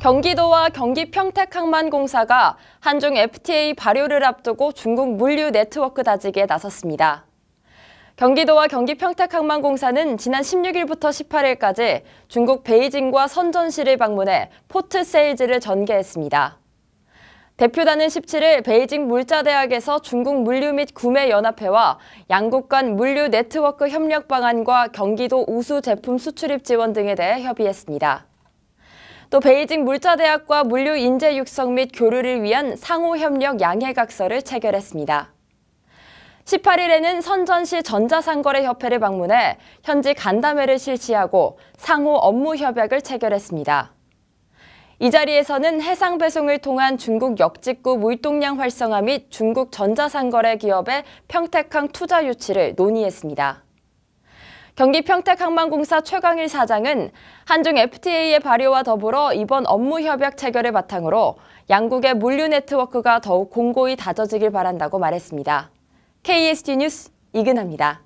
경기도와 경기 평택항만공사가 한중 FTA 발효를 앞두고 중국 물류 네트워크 다지기에 나섰습니다. 경기도와 경기 평택항만공사는 지난 16일부터 18일까지 중국 베이징과 선전시를 방문해 포트 세일즈를 전개했습니다. 대표단은 17일 베이징 물자대학에서 중국 물류 및 구매연합회와 양국 간 물류 네트워크 협력 방안과 경기도 우수 제품 수출입 지원 등에 대해 협의했습니다. 또 베이징 물자대학과 물류 인재 육성 및 교류를 위한 상호협력 양해각서를 체결했습니다. 18일에는 선전시 전자상거래협회를 방문해 현지 간담회를 실시하고 상호 업무 협약을 체결했습니다. 이 자리에서는 해상 배송을 통한 중국 역직구 물동량 활성화 및 중국 전자상거래 기업의 평택항 투자 유치를 논의했습니다. 경기 평택항만공사 최강일 사장은 한중 FTA의 발효와 더불어 이번 업무 협약 체결을 바탕으로 양국의 물류 네트워크가 더욱 공고히 다져지길 바란다고 말했습니다. KSG 뉴스 이근아니다